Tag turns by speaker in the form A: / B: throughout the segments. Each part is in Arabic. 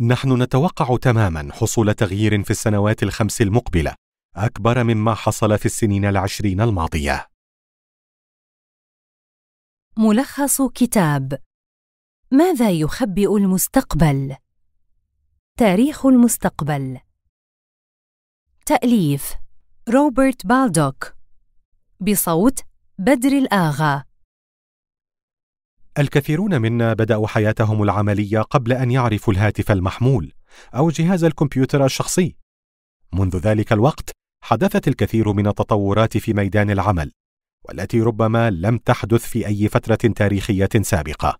A: نحن نتوقع تماما حصول تغيير في السنوات الخمس المقبله اكبر مما حصل في السنين العشرين الماضيه
B: ملخص كتاب ماذا يخبئ المستقبل تاريخ المستقبل تاليف روبرت بالدوك بصوت بدر الاغا
A: الكثيرون منا بدأوا حياتهم العملية قبل أن يعرفوا الهاتف المحمول أو جهاز الكمبيوتر الشخصي. منذ ذلك الوقت حدثت الكثير من التطورات في ميدان العمل، والتي ربما لم تحدث في أي فترة تاريخية سابقة.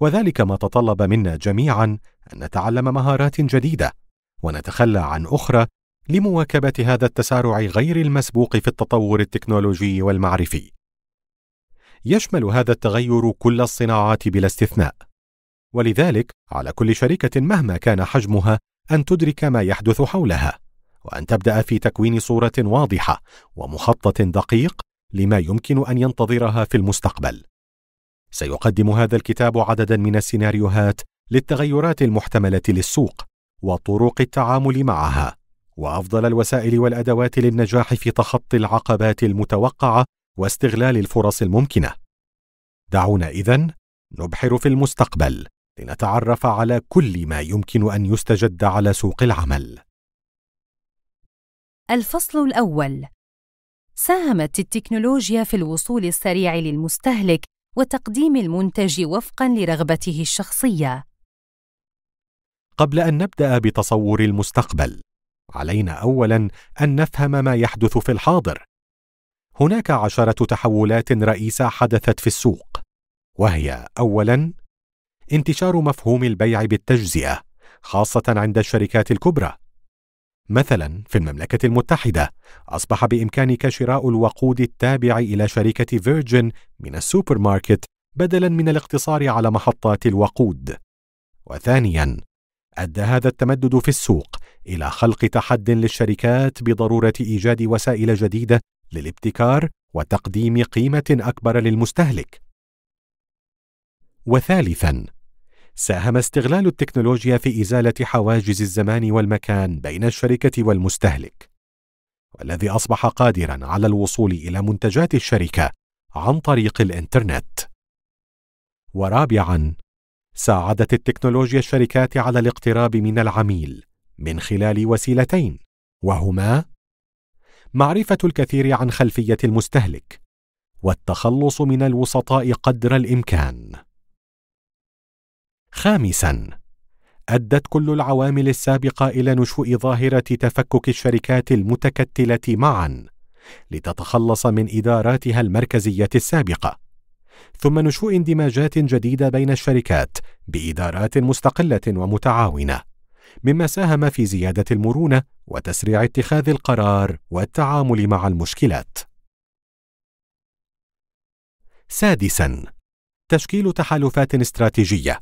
A: وذلك ما تطلب منا جميعا أن نتعلم مهارات جديدة، ونتخلى عن أخرى لمواكبة هذا التسارع غير المسبوق في التطور التكنولوجي والمعرفي. يشمل هذا التغير كل الصناعات بلا استثناء ولذلك على كل شركه مهما كان حجمها ان تدرك ما يحدث حولها وان تبدا في تكوين صوره واضحه ومخطط دقيق لما يمكن ان ينتظرها في المستقبل سيقدم هذا الكتاب عددا من السيناريوهات للتغيرات المحتمله للسوق وطرق التعامل معها وافضل الوسائل والادوات للنجاح في تخطي العقبات المتوقعه واستغلال الفرص الممكنه دعونا اذن نبحر في المستقبل لنتعرف على كل ما يمكن ان يستجد على سوق العمل
B: الفصل الاول ساهمت التكنولوجيا في الوصول السريع للمستهلك وتقديم المنتج وفقا لرغبته الشخصيه
A: قبل ان نبدا بتصور المستقبل علينا اولا ان نفهم ما يحدث في الحاضر هناك عشرة تحولات رئيسة حدثت في السوق، وهي: أولاً، انتشار مفهوم البيع بالتجزئة، خاصة عند الشركات الكبرى. مثلاً في المملكة المتحدة، أصبح بإمكانك شراء الوقود التابع إلى شركة فيرجن من السوبر ماركت بدلاً من الاقتصار على محطات الوقود. وثانياً، أدى هذا التمدد في السوق إلى خلق تحد للشركات بضرورة إيجاد وسائل جديدة للابتكار وتقديم قيمه اكبر للمستهلك وثالثا ساهم استغلال التكنولوجيا في ازاله حواجز الزمان والمكان بين الشركه والمستهلك والذي اصبح قادرا على الوصول الى منتجات الشركه عن طريق الانترنت ورابعا ساعدت التكنولوجيا الشركات على الاقتراب من العميل من خلال وسيلتين وهما معرفه الكثير عن خلفيه المستهلك والتخلص من الوسطاء قدر الامكان خامسا ادت كل العوامل السابقه الى نشوء ظاهره تفكك الشركات المتكتله معا لتتخلص من اداراتها المركزيه السابقه ثم نشوء اندماجات جديده بين الشركات بادارات مستقله ومتعاونه مما ساهم في زياده المرونه وتسريع اتخاذ القرار والتعامل مع المشكلات سادسا تشكيل تحالفات استراتيجيه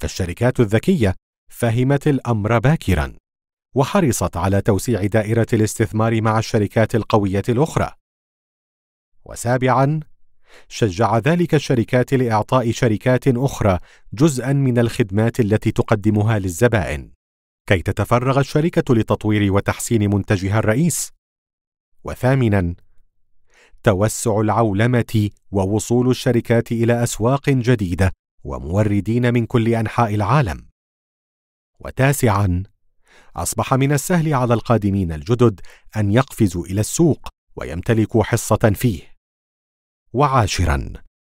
A: فالشركات الذكيه فهمت الامر باكرا وحرصت على توسيع دائره الاستثمار مع الشركات القويه الاخرى وسابعا شجع ذلك الشركات لاعطاء شركات اخرى جزءا من الخدمات التي تقدمها للزبائن كي تتفرغ الشركة لتطوير وتحسين منتجها الرئيس. وثامناً، توسع العولمة ووصول الشركات إلى أسواق جديدة وموردين من كل أنحاء العالم. وتاسعاً، أصبح من السهل على القادمين الجدد أن يقفزوا إلى السوق ويمتلكوا حصة فيه. وعاشراً،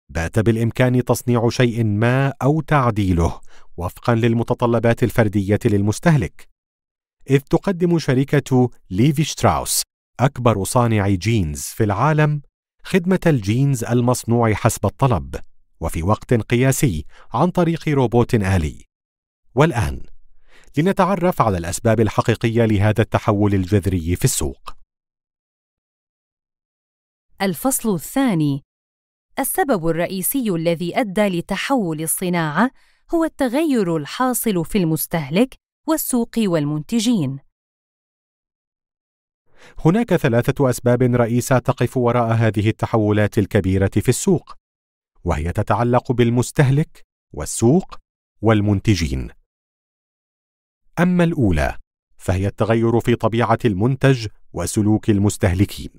A: بات بالإمكان تصنيع شيء ما أو تعديله وفقا للمتطلبات الفردية للمستهلك. إذ تقدم شركة ليفي شتراوس أكبر صانع جينز في العالم خدمة الجينز المصنوع حسب الطلب وفي وقت قياسي عن طريق روبوت آلي. والآن لنتعرف على الأسباب الحقيقية لهذا التحول الجذري في السوق.
B: الفصل الثاني السبب الرئيسي الذي أدى لتحول الصناعة هو التغير الحاصل في المستهلك والسوق والمنتجين
A: هناك ثلاثه اسباب رئيسه تقف وراء هذه التحولات الكبيره في السوق وهي تتعلق بالمستهلك والسوق والمنتجين اما الاولى فهي التغير في طبيعه المنتج وسلوك المستهلكين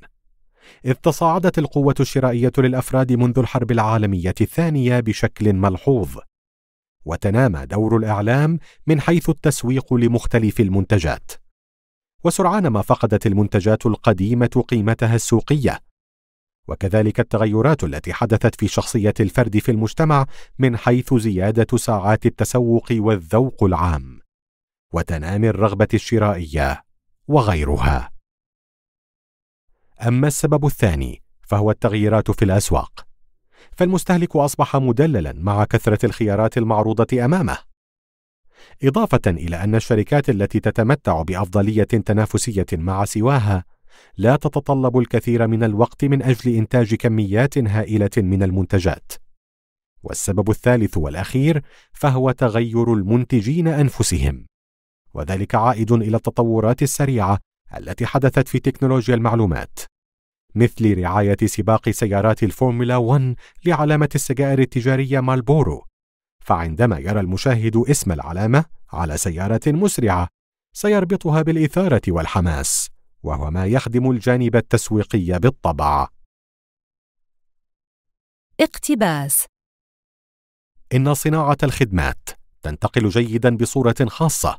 A: اذ تصاعدت القوه الشرائيه للافراد منذ الحرب العالميه الثانيه بشكل ملحوظ وتنامى دور الاعلام من حيث التسويق لمختلف المنتجات وسرعان ما فقدت المنتجات القديمه قيمتها السوقيه وكذلك التغيرات التي حدثت في شخصيه الفرد في المجتمع من حيث زياده ساعات التسوق والذوق العام وتنامي الرغبه الشرائيه وغيرها اما السبب الثاني فهو التغييرات في الاسواق فالمستهلك أصبح مدللا مع كثرة الخيارات المعروضة أمامه. إضافة إلى أن الشركات التي تتمتع بأفضلية تنافسية مع سواها لا تتطلب الكثير من الوقت من أجل إنتاج كميات هائلة من المنتجات. والسبب الثالث والأخير فهو تغير المنتجين أنفسهم. وذلك عائد إلى التطورات السريعة التي حدثت في تكنولوجيا المعلومات مثل رعاية سباق سيارات الفورمولا 1 لعلامة السجائر التجارية مالبورو فعندما يرى المشاهد اسم العلامة على سيارة مسرعة سيربطها بالإثارة والحماس وهو ما يخدم الجانب التسويقي بالطبع
B: اقتباس
A: إن صناعة الخدمات تنتقل جيدا بصورة خاصة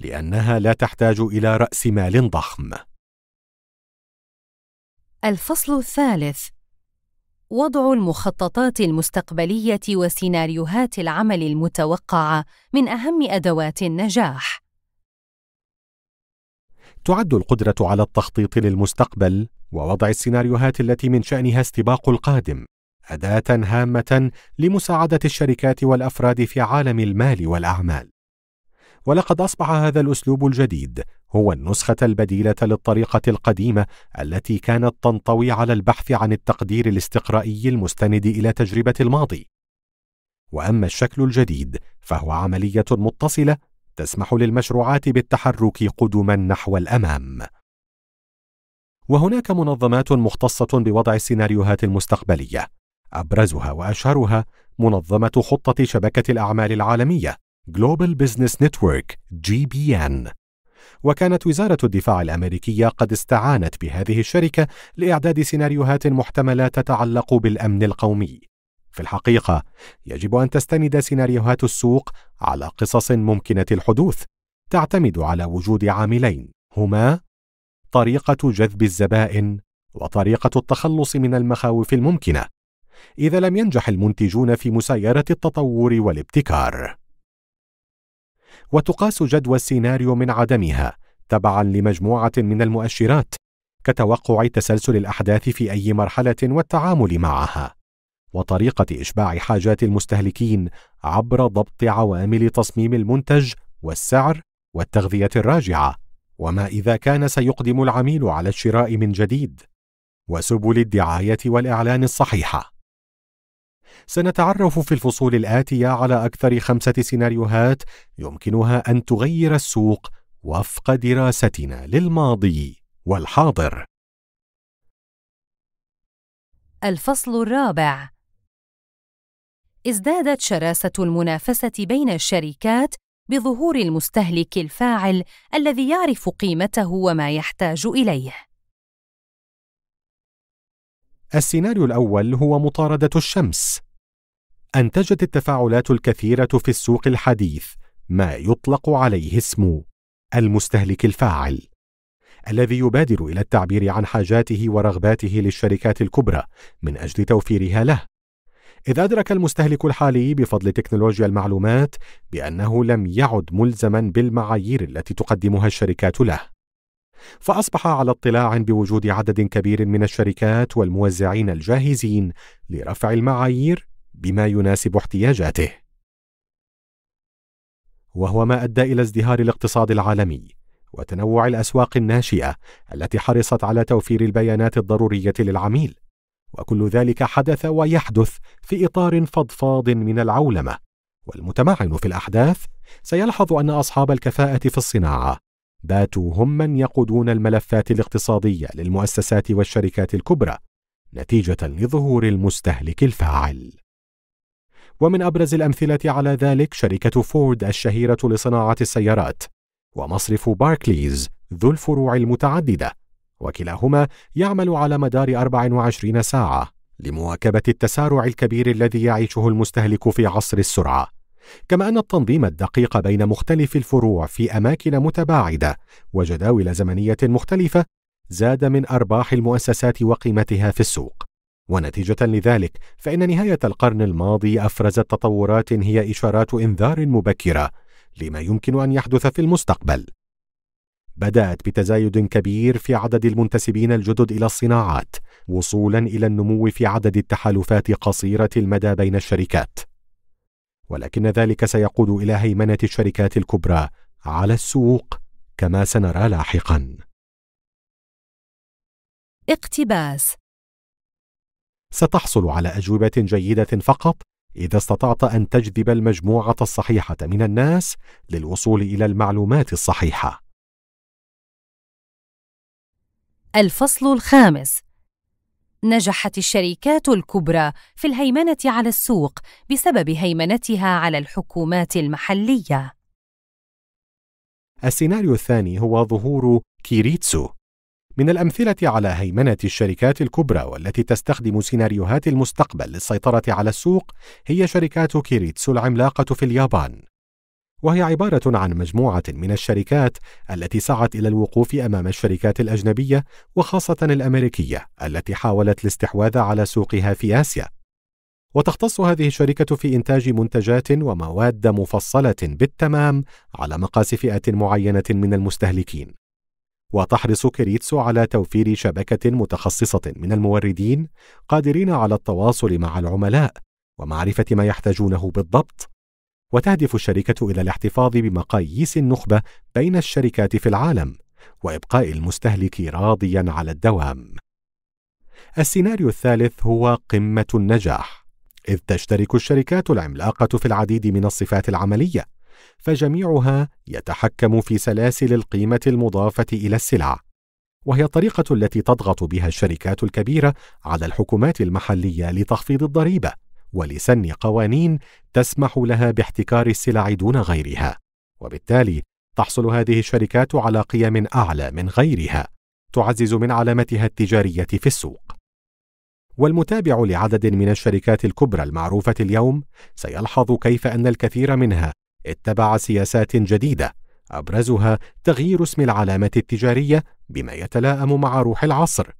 A: لأنها لا تحتاج إلى رأس مال ضخم
B: الفصل الثالث وضع المخططات المستقبليه وسيناريوهات العمل المتوقعه من اهم ادوات النجاح
A: تعد القدره على التخطيط للمستقبل ووضع السيناريوهات التي من شانها استباق القادم اداه هامه لمساعده الشركات والافراد في عالم المال والاعمال ولقد اصبح هذا الاسلوب الجديد هو النسخة البديلة للطريقة القديمة التي كانت تنطوي على البحث عن التقدير الاستقرائي المستند إلى تجربة الماضي. وأما الشكل الجديد فهو عملية متصلة تسمح للمشروعات بالتحرك قدما نحو الأمام. وهناك منظمات مختصة بوضع السيناريوهات المستقبلية، أبرزها وأشهرها منظمة خطة شبكة الأعمال العالمية Global Business Network GBN وكانت وزارة الدفاع الأمريكية قد استعانت بهذه الشركة لإعداد سيناريوهات محتملة تتعلق بالأمن القومي. في الحقيقة، يجب أن تستند سيناريوهات السوق على قصص ممكنة الحدوث، تعتمد على وجود عاملين هما طريقة جذب الزبائن وطريقة التخلص من المخاوف الممكنة. إذا لم ينجح المنتجون في مسايرة التطور والابتكار وتقاس جدوى السيناريو من عدمها تبعا لمجموعة من المؤشرات كتوقع تسلسل الأحداث في أي مرحلة والتعامل معها وطريقة إشباع حاجات المستهلكين عبر ضبط عوامل تصميم المنتج والسعر والتغذية الراجعة وما إذا كان سيقدم العميل على الشراء من جديد وسبل الدعاية والإعلان الصحيحة سنتعرف في الفصول الآتية على أكثر خمسة سيناريوهات يمكنها أن تغير السوق وفق دراستنا للماضي والحاضر.
B: الفصل الرابع ازدادت شراسة المنافسة بين الشركات بظهور المستهلك الفاعل الذي يعرف قيمته وما يحتاج إليه.
A: السيناريو الأول هو مطاردة الشمس. أنتجت التفاعلات الكثيرة في السوق الحديث ما يطلق عليه اسم المستهلك الفاعل الذي يبادر إلى التعبير عن حاجاته ورغباته للشركات الكبرى من أجل توفيرها له إذ أدرك المستهلك الحالي بفضل تكنولوجيا المعلومات بأنه لم يعد ملزما بالمعايير التي تقدمها الشركات له فأصبح على اطلاع بوجود عدد كبير من الشركات والموزعين الجاهزين لرفع المعايير بما يناسب احتياجاته وهو ما ادى الى ازدهار الاقتصاد العالمي وتنوع الاسواق الناشئه التي حرصت على توفير البيانات الضروريه للعميل وكل ذلك حدث ويحدث في اطار فضفاض من العولمه والمتمعن في الاحداث سيلحظ ان اصحاب الكفاءه في الصناعه باتوا هم من يقودون الملفات الاقتصاديه للمؤسسات والشركات الكبرى نتيجه لظهور المستهلك الفاعل ومن أبرز الأمثلة على ذلك شركة فورد الشهيرة لصناعة السيارات ومصرف باركليز ذو الفروع المتعددة وكلاهما يعمل على مدار 24 ساعة لمواكبة التسارع الكبير الذي يعيشه المستهلك في عصر السرعة كما أن التنظيم الدقيق بين مختلف الفروع في أماكن متباعدة وجداول زمنية مختلفة زاد من أرباح المؤسسات وقيمتها في السوق ونتيجة لذلك فإن نهاية القرن الماضي أفرزت تطورات هي إشارات إنذار مبكرة لما يمكن أن يحدث في المستقبل. بدأت بتزايد كبير في عدد المنتسبين الجدد إلى الصناعات، وصولا إلى النمو في عدد التحالفات قصيرة المدى بين الشركات. ولكن ذلك سيقود إلى هيمنة الشركات الكبرى على السوق كما سنرى لاحقا.
B: اقتباس
A: ستحصل على أجوبة جيدة فقط إذا استطعت أن تجذب المجموعة الصحيحة من الناس للوصول إلى المعلومات الصحيحة.
B: الفصل الخامس نجحت الشركات الكبرى في الهيمنة على السوق بسبب هيمنتها على الحكومات المحلية.
A: السيناريو الثاني هو ظهور كيريتسو من الأمثلة على هيمنة الشركات الكبرى والتي تستخدم سيناريوهات المستقبل للسيطرة على السوق هي شركات كيريتسو العملاقة في اليابان، وهي عبارة عن مجموعة من الشركات التي سعت إلى الوقوف أمام الشركات الأجنبية وخاصة الأمريكية التي حاولت الاستحواذ على سوقها في آسيا. وتختص هذه الشركة في إنتاج منتجات ومواد مفصلة بالتمام على مقاس فئة معينة من المستهلكين. وتحرص كيريتسو على توفير شبكة متخصصة من الموردين قادرين على التواصل مع العملاء ومعرفة ما يحتاجونه بالضبط وتهدف الشركة إلى الاحتفاظ بمقاييس النخبة بين الشركات في العالم وإبقاء المستهلك راضيا على الدوام السيناريو الثالث هو قمة النجاح إذ تشترك الشركات العملاقة في العديد من الصفات العملية فجميعها يتحكم في سلاسل القيمه المضافه الى السلع وهي الطريقه التي تضغط بها الشركات الكبيره على الحكومات المحليه لتخفيض الضريبه ولسن قوانين تسمح لها باحتكار السلع دون غيرها وبالتالي تحصل هذه الشركات على قيم اعلى من غيرها تعزز من علامتها التجاريه في السوق والمتابع لعدد من الشركات الكبرى المعروفه اليوم سيلحظ كيف ان الكثير منها اتبع سياسات جديده ابرزها تغيير اسم العلامه التجاريه بما يتلائم مع روح العصر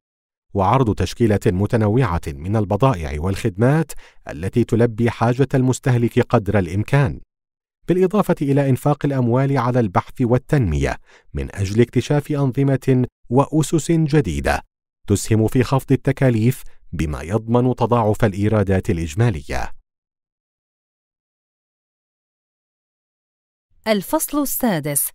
A: وعرض تشكيله متنوعه من البضائع والخدمات التي تلبي حاجه المستهلك قدر الامكان بالاضافه الى انفاق الاموال على البحث والتنميه من اجل اكتشاف انظمه واسس جديده تسهم في خفض التكاليف بما يضمن تضاعف الايرادات الاجماليه
B: الفصل السادس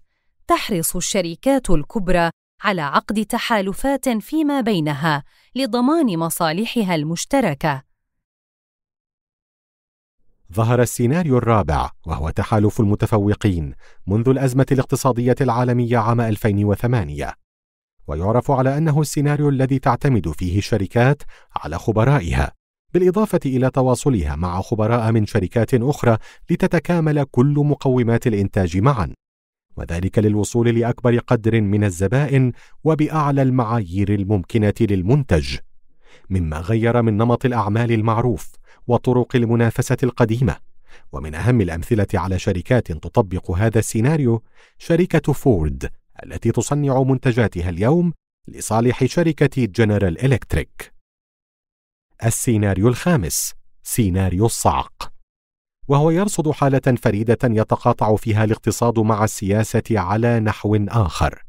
B: تحرص الشركات الكبرى على عقد تحالفات فيما بينها لضمان مصالحها المشتركه
A: ظهر السيناريو الرابع وهو تحالف المتفوقين منذ الازمه الاقتصاديه العالميه عام 2008 ويعرف على انه السيناريو الذي تعتمد فيه الشركات على خبرائها بالإضافة إلى تواصلها مع خبراء من شركات أخرى لتتكامل كل مقومات الإنتاج معا وذلك للوصول لأكبر قدر من الزبائن وبأعلى المعايير الممكنة للمنتج مما غير من نمط الأعمال المعروف وطرق المنافسة القديمة ومن أهم الأمثلة على شركات تطبق هذا السيناريو شركة فورد التي تصنع منتجاتها اليوم لصالح شركة جنرال إلكتريك السيناريو الخامس سيناريو الصعق وهو يرصد حاله فريده يتقاطع فيها الاقتصاد مع السياسه على نحو اخر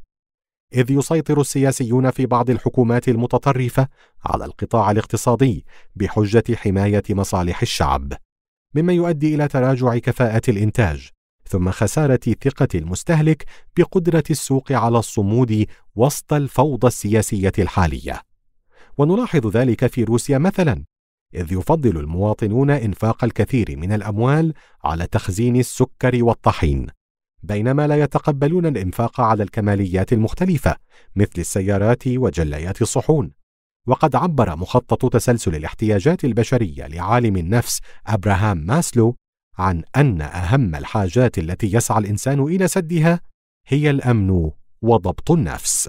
A: اذ يسيطر السياسيون في بعض الحكومات المتطرفه على القطاع الاقتصادي بحجه حمايه مصالح الشعب مما يؤدي الى تراجع كفاءه الانتاج ثم خساره ثقه المستهلك بقدره السوق على الصمود وسط الفوضى السياسيه الحاليه ونلاحظ ذلك في روسيا مثلا إذ يفضل المواطنون إنفاق الكثير من الأموال على تخزين السكر والطحين بينما لا يتقبلون الإنفاق على الكماليات المختلفة مثل السيارات وجلايات الصحون وقد عبر مخطط تسلسل الاحتياجات البشرية لعالم النفس أبراهام ماسلو عن أن أهم الحاجات التي يسعى الإنسان إلى سدها هي الأمن وضبط النفس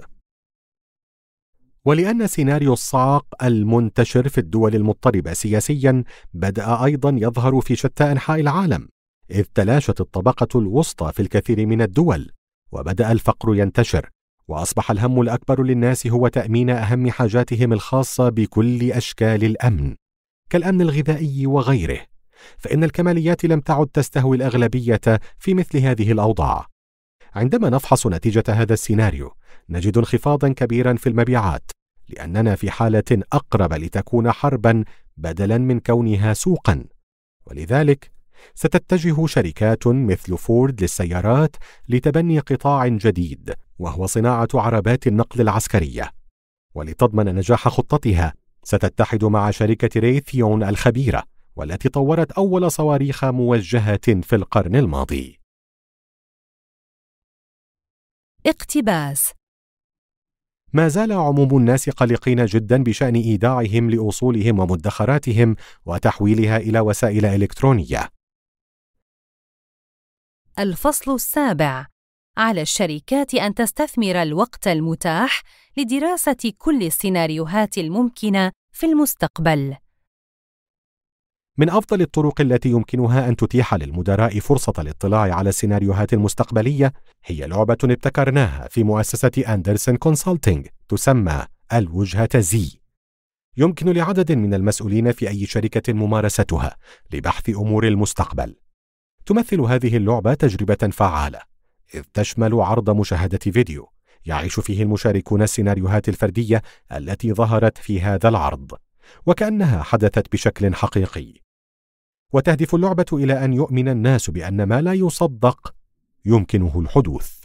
A: ولأن سيناريو الصعق المنتشر في الدول المضطربة سياسيا بدأ أيضا يظهر في شتى أنحاء العالم، إذ تلاشت الطبقة الوسطى في الكثير من الدول، وبدأ الفقر ينتشر، وأصبح الهم الأكبر للناس هو تأمين أهم حاجاتهم الخاصة بكل أشكال الأمن، كالأمن الغذائي وغيره، فإن الكماليات لم تعد تستهوي الأغلبية في مثل هذه الأوضاع. عندما نفحص نتيجة هذا السيناريو، نجد انخفاضا كبيرا في المبيعات لاننا في حاله اقرب لتكون حربا بدلا من كونها سوقا ولذلك ستتجه شركات مثل فورد للسيارات لتبني قطاع جديد وهو صناعه عربات النقل العسكريه ولتضمن نجاح خطتها ستتحد مع شركه ريثيون الخبيره والتي طورت اول صواريخ موجهه في القرن الماضي
B: اقتباس
A: ما زال عموم الناس قلقين جدا بشان ايداعهم لاصولهم ومدخراتهم وتحويلها الى وسائل الكترونيه
B: الفصل السابع على الشركات ان تستثمر الوقت المتاح لدراسه كل السيناريوهات الممكنه في المستقبل
A: من أفضل الطرق التي يمكنها أن تتيح للمدراء فرصة الاطلاع على السيناريوهات المستقبلية هي لعبة ابتكرناها في مؤسسة أندرسون كونسلتينج تسمى الوجهة زي. يمكن لعدد من المسؤولين في أي شركة ممارستها لبحث أمور المستقبل. تمثل هذه اللعبة تجربة فعالة، إذ تشمل عرض مشاهدة فيديو يعيش فيه المشاركون السيناريوهات الفردية التي ظهرت في هذا العرض، وكأنها حدثت بشكل حقيقي. وتهدف اللعبه الى ان يؤمن الناس بان ما لا يصدق يمكنه الحدوث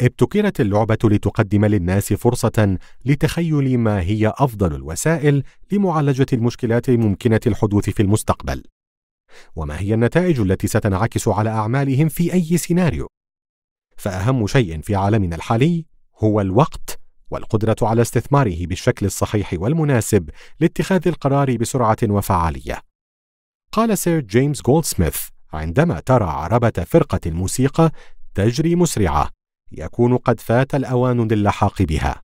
A: ابتكرت اللعبه لتقدم للناس فرصه لتخيل ما هي افضل الوسائل لمعالجه المشكلات الممكنه الحدوث في المستقبل وما هي النتائج التي ستنعكس على اعمالهم في اي سيناريو فاهم شيء في عالمنا الحالي هو الوقت والقدره على استثماره بالشكل الصحيح والمناسب لاتخاذ القرار بسرعه وفعاليه قال سير جيمس جولدسميث عندما ترى عربة فرقة الموسيقى تجري مسرعة يكون قد فات الأوان للحاق بها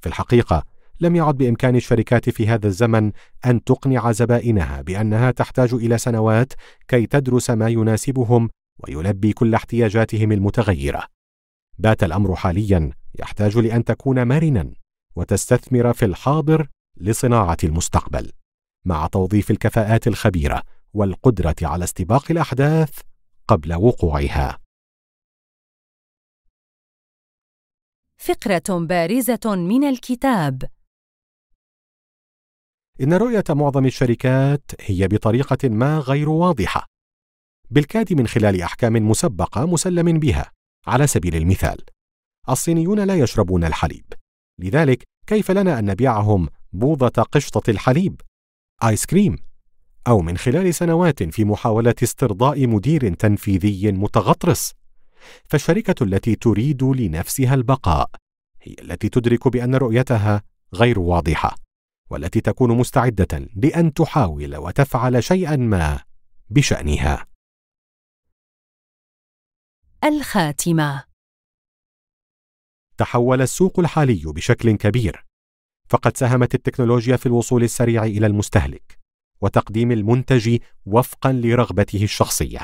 A: في الحقيقة لم يعد بإمكان الشركات في هذا الزمن أن تقنع زبائنها بأنها تحتاج إلى سنوات كي تدرس ما يناسبهم ويلبي كل احتياجاتهم المتغيرة بات الأمر حاليا يحتاج لأن تكون مرنا وتستثمر في الحاضر لصناعة المستقبل مع توظيف الكفاءات الخبيره والقدره على استباق الاحداث قبل
B: وقوعها فقرة بارزه من الكتاب ان رؤيه معظم
A: الشركات هي بطريقه ما غير واضحه بالكاد من خلال احكام مسبقه مسلم بها على سبيل المثال الصينيون لا يشربون الحليب لذلك كيف لنا ان نبيعهم بوضه قشطه الحليب آيس كريم أو من خلال سنوات في محاولة استرضاء مدير تنفيذي متغطرس فالشركة التي تريد لنفسها البقاء هي التي تدرك بأن رؤيتها غير واضحة والتي تكون مستعدة لأن تحاول وتفعل شيئا ما بشأنها
B: الخاتمة
A: تحول السوق الحالي بشكل كبير فقد ساهمت التكنولوجيا في الوصول السريع إلى المستهلك وتقديم المنتج وفقا لرغبته الشخصيه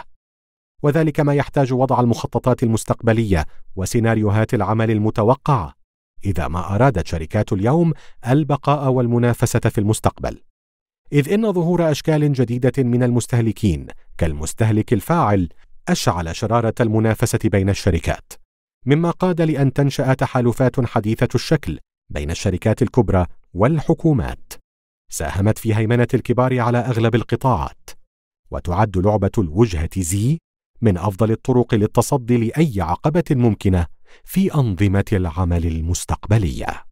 A: وذلك ما يحتاج وضع المخططات المستقبليه وسيناريوهات العمل المتوقعه اذا ما ارادت شركات اليوم البقاء والمنافسه في المستقبل اذ ان ظهور اشكال جديده من المستهلكين كالمستهلك الفاعل اشعل شراره المنافسه بين الشركات مما قاد لان تنشا تحالفات حديثه الشكل بين الشركات الكبرى والحكومات ساهمت في هيمنه الكبار على اغلب القطاعات وتعد لعبه الوجهه زي من افضل الطرق للتصدي لاي عقبه ممكنه في انظمه العمل المستقبليه